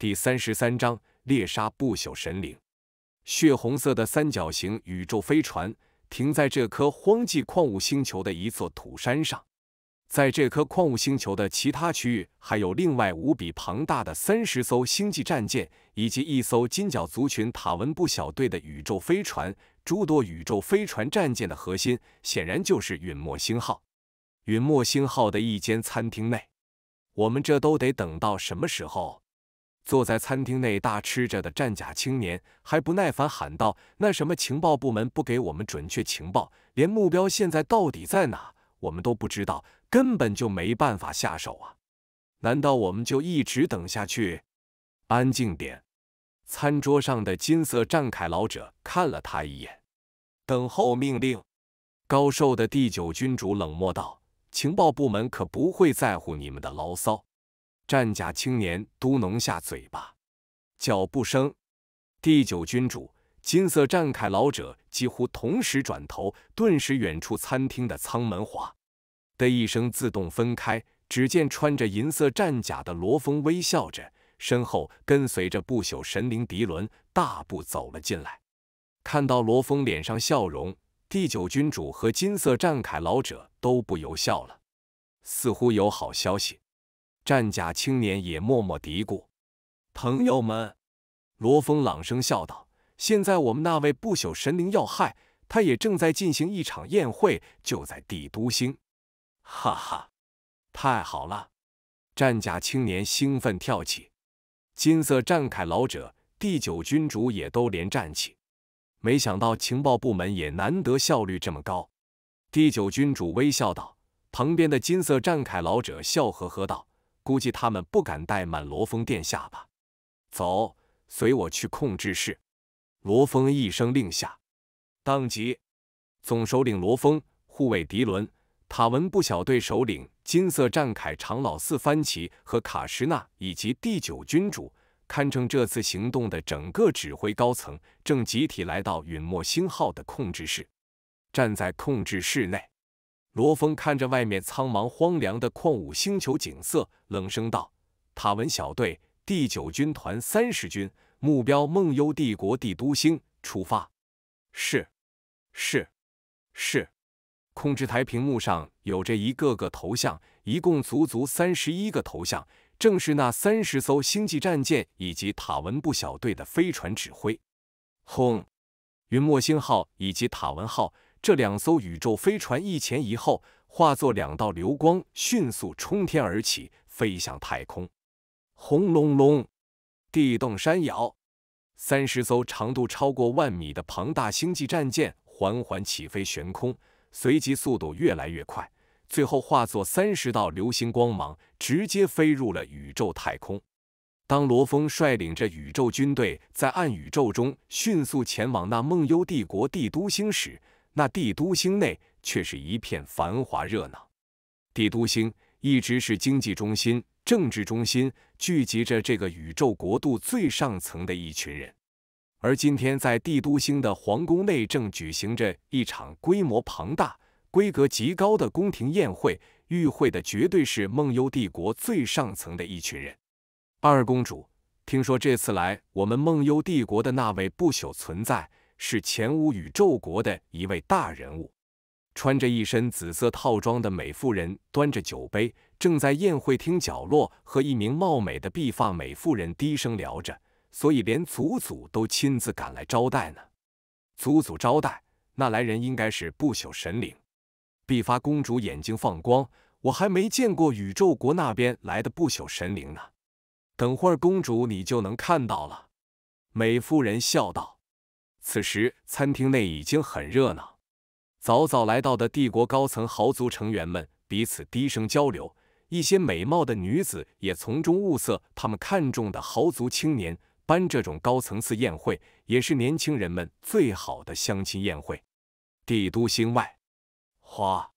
第三十三章猎杀不朽神灵。血红色的三角形宇宙飞船停在这颗荒寂矿物星球的一座土山上，在这颗矿物星球的其他区域，还有另外无比庞大的三十艘星际战舰，以及一艘金角族群塔文布小队的宇宙飞船。诸多宇宙飞船战舰的核心，显然就是陨墨星号。陨墨星号的一间餐厅内，我们这都得等到什么时候？坐在餐厅内大吃着的战甲青年还不耐烦喊道：“那什么情报部门不给我们准确情报，连目标现在到底在哪我们都不知道，根本就没办法下手啊！难道我们就一直等下去？安静点！”餐桌上的金色战铠老者看了他一眼，等候命令。高寿的第九君主冷漠道：“情报部门可不会在乎你们的牢骚。”战甲青年嘟哝下嘴巴，脚步声。第九君主、金色战铠老者几乎同时转头，顿时远处餐厅的舱门“哗”的一声自动分开，只见穿着银色战甲的罗峰微笑着，身后跟随着不朽神灵迪伦，大步走了进来。看到罗峰脸上笑容，第九君主和金色战铠老者都不由笑了，似乎有好消息。战甲青年也默默嘀咕：“朋友们。”罗峰朗声笑道：“现在我们那位不朽神灵要害，他也正在进行一场宴会，就在帝都星。”哈哈，太好了！战甲青年兴奋跳起。金色战铠老者、第九君主也都连站起。没想到情报部门也难得效率这么高。第九君主微笑道，旁边的金色战铠老者笑呵呵道。估计他们不敢怠慢罗峰殿下吧？走，随我去控制室。罗峰一声令下，当即，总首领罗峰、护卫迪伦、塔文布小队首领金色战铠长老四番奇和卡什纳以及第九君主，堪称这次行动的整个指挥高层，正集体来到陨墨星号的控制室。站在控制室内。罗峰看着外面苍茫荒凉的矿物星球景色，冷声道：“塔文小队，第九军团三十军，目标梦幽帝国帝都星，出发。”“是，是，是。”控制台屏幕上有着一个个头像，一共足足三十一个头像，正是那三十艘星际战舰以及塔文部小队的飞船指挥。轰！云墨星号以及塔文号。这两艘宇宙飞船一前一后，化作两道流光，迅速冲天而起，飞向太空。轰隆隆，地动山摇。三十艘长度超过万米的庞大星际战舰缓缓起飞，悬空，随即速度越来越快，最后化作三十道流星光芒，直接飞入了宇宙太空。当罗峰率领着宇宙军队在暗宇宙中迅速前往那梦幽帝国帝都星时，那帝都星内却是一片繁华热闹。帝都星一直是经济中心、政治中心，聚集着这个宇宙国度最上层的一群人。而今天，在帝都星的皇宫内正举行着一场规模庞大、规格极高的宫廷宴会，与会的绝对是梦幽帝国最上层的一群人。二公主，听说这次来我们梦幽帝国的那位不朽存在。是前无宇宙国的一位大人物，穿着一身紫色套装的美妇人端着酒杯，正在宴会厅角落和一名貌美的碧发美妇人低声聊着，所以连祖祖都亲自赶来招待呢。祖祖招待，那来人应该是不朽神灵。碧发公主眼睛放光，我还没见过宇宙国那边来的不朽神灵呢。等会儿公主你就能看到了，美妇人笑道。此时，餐厅内已经很热闹。早早来到的帝国高层豪族成员们彼此低声交流，一些美貌的女子也从中物色他们看中的豪族青年。办这种高层次宴会，也是年轻人们最好的相亲宴会。帝都星外，哗，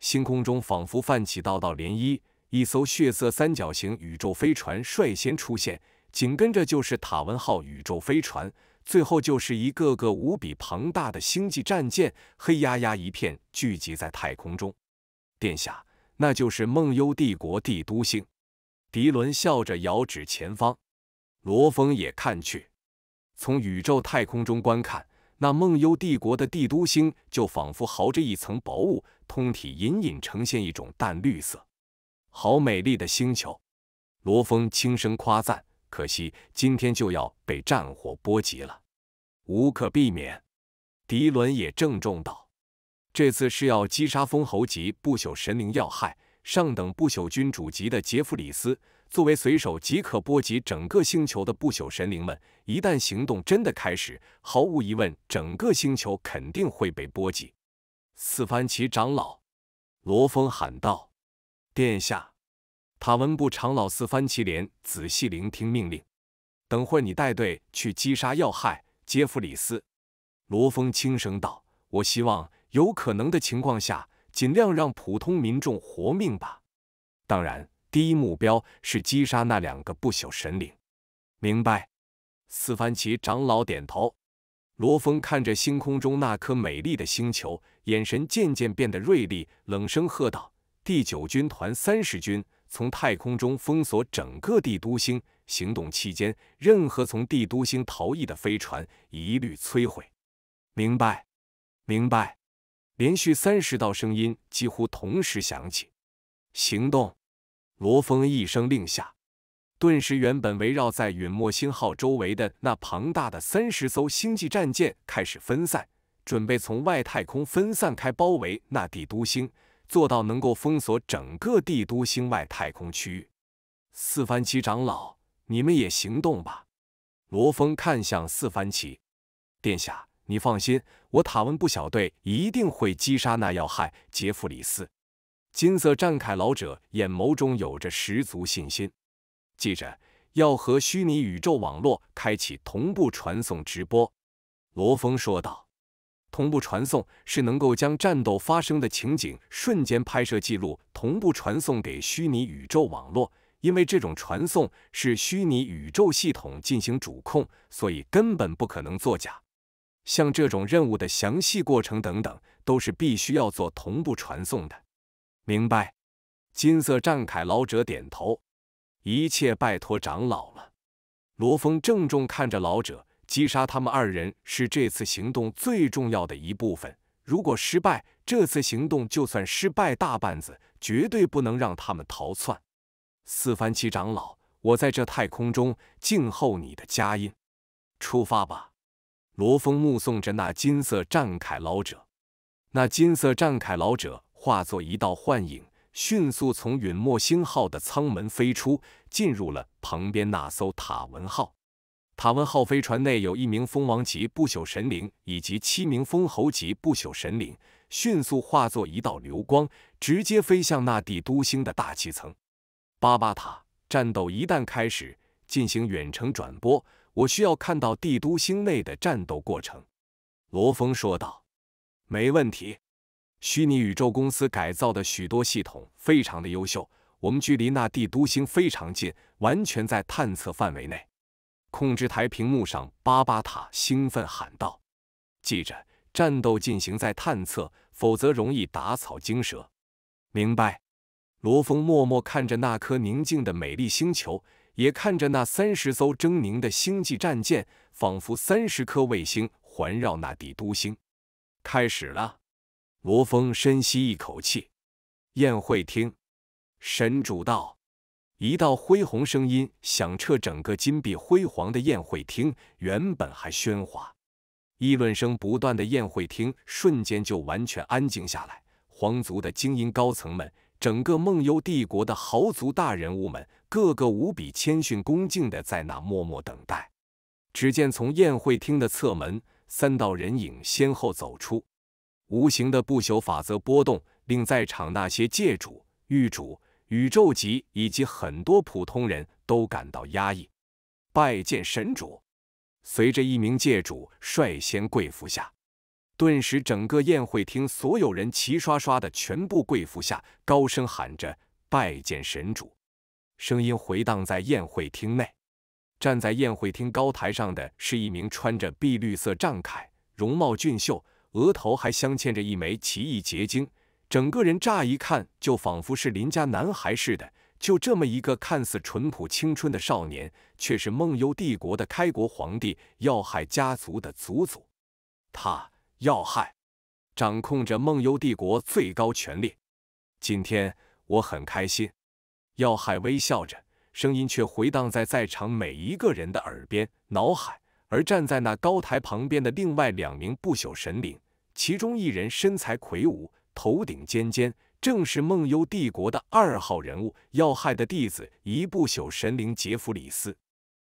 星空中仿佛泛起道道涟漪。一艘血色三角形宇宙飞船率先出现，紧跟着就是塔文号宇宙飞船。最后就是一个个无比庞大的星际战舰，黑压压一片聚集在太空中。殿下，那就是梦幽帝国帝都星。迪伦笑着遥指前方，罗峰也看去。从宇宙太空中观看，那梦幽帝国的帝都星就仿佛豪着一层薄雾，通体隐隐呈现一种淡绿色。好美丽的星球！罗峰轻声夸赞。可惜今天就要被战火波及了，无可避免。迪伦也郑重道：“这次是要击杀封侯级不朽神灵要害、上等不朽君主级的杰弗里斯。作为随手即可波及整个星球的不朽神灵们，一旦行动真的开始，毫无疑问，整个星球肯定会被波及。”四番旗长老，罗峰喊道：“殿下。”塔文部长老四番奇连仔细聆听命令。等会你带队去击杀要害。杰弗里斯，罗峰轻声道：“我希望有可能的情况下，尽量让普通民众活命吧。当然，第一目标是击杀那两个不朽神灵。”明白。四番棋长老点头。罗峰看着星空中那颗美丽的星球，眼神渐渐变得锐利，冷声喝道：“第九军团三十军。”从太空中封锁整个帝都星。行动期间，任何从帝都星逃逸的飞船一律摧毁。明白？明白。连续三十道声音几乎同时响起。行动！罗峰一声令下，顿时原本围绕在陨墨星号周围的那庞大的三十艘星际战舰开始分散，准备从外太空分散开，包围那帝都星。做到能够封锁整个帝都星外太空区域，四番旗长老，你们也行动吧。罗峰看向四番旗，殿下，你放心，我塔文部小队一定会击杀那要害杰弗里斯。金色战铠老者眼眸中有着十足信心。记着，要和虚拟宇宙网络开启同步传送直播。罗峰说道。同步传送是能够将战斗发生的情景瞬间拍摄记录，同步传送给虚拟宇宙网络。因为这种传送是虚拟宇宙系统进行主控，所以根本不可能作假。像这种任务的详细过程等等，都是必须要做同步传送的。明白？金色战铠老者点头。一切拜托长老了。罗峰郑重看着老者。击杀他们二人是这次行动最重要的一部分。如果失败，这次行动就算失败大半子，绝对不能让他们逃窜。四番七长老，我在这太空中静候你的佳音。出发吧！罗峰目送着那金色战铠老者，那金色战铠老者化作一道幻影，迅速从陨墨星号的舱门飞出，进入了旁边那艘塔文号。塔文号飞船内有一名蜂王级不朽神灵以及七名蜂猴级不朽神灵，迅速化作一道流光，直接飞向那帝都星的大气层。巴巴塔，战斗一旦开始，进行远程转播，我需要看到帝都星内的战斗过程。”罗峰说道。“没问题，虚拟宇宙公司改造的许多系统非常的优秀，我们距离那帝都星非常近，完全在探测范围内。”控制台屏幕上，巴巴塔兴奋喊道：“记着，战斗进行在探测，否则容易打草惊蛇。”明白。罗峰默默看着那颗宁静的美丽星球，也看着那三十艘狰狞的星际战舰，仿佛三十颗卫星环绕那帝都星。开始了。罗峰深吸一口气。宴会厅。神主道。一道恢宏声音响彻整个金碧辉煌的宴会厅，原本还喧哗、议论声不断的宴会厅，瞬间就完全安静下来。皇族的精英高层们，整个梦幽帝国的豪族大人物们，个个无比谦逊恭敬的在那默默等待。只见从宴会厅的侧门，三道人影先后走出。无形的不朽法则波动，令在场那些界主、域主。宇宙级以及很多普通人都感到压抑。拜见神主！随着一名界主率先跪服下，顿时整个宴会厅所有人齐刷刷的全部跪服下，高声喊着“拜见神主”，声音回荡在宴会厅内。站在宴会厅高台上的是一名穿着碧绿色战铠，容貌俊秀，额头还镶嵌着一枚奇异结晶。整个人乍一看就仿佛是邻家男孩似的，就这么一个看似淳朴青春的少年，却是梦游帝国的开国皇帝，要害家族的祖祖。他要害掌控着梦游帝国最高权力。今天我很开心。要害微笑着，声音却回荡在在场每一个人的耳边、脑海。而站在那高台旁边的另外两名不朽神灵，其中一人身材魁梧。头顶尖尖，正是梦幽帝国的二号人物要害的弟子，一不朽神灵杰弗里斯。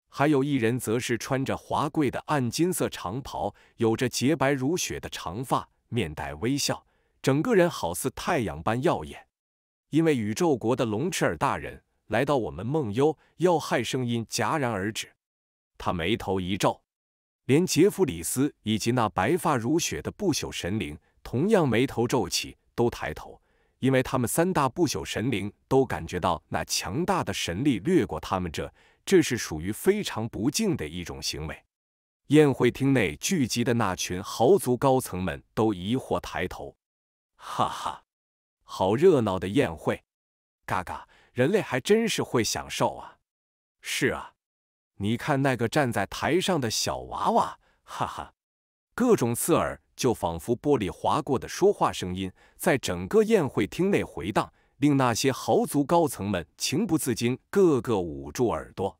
还有一人，则是穿着华贵的暗金色长袍，有着洁白如雪的长发，面带微笑，整个人好似太阳般耀眼。因为宇宙国的龙赤尔大人来到我们梦幽要害，声音戛然而止。他眉头一皱，连杰弗里斯以及那白发如雪的不朽神灵。同样眉头皱起，都抬头，因为他们三大不朽神灵都感觉到那强大的神力掠过他们这，这是属于非常不敬的一种行为。宴会厅内聚集的那群豪族高层们都疑惑抬头。哈哈，好热闹的宴会！嘎嘎，人类还真是会享受啊！是啊，你看那个站在台上的小娃娃，哈哈，各种刺耳。就仿佛玻璃划过的说话声音，在整个宴会厅内回荡，令那些豪族高层们情不自禁，个个捂住耳朵。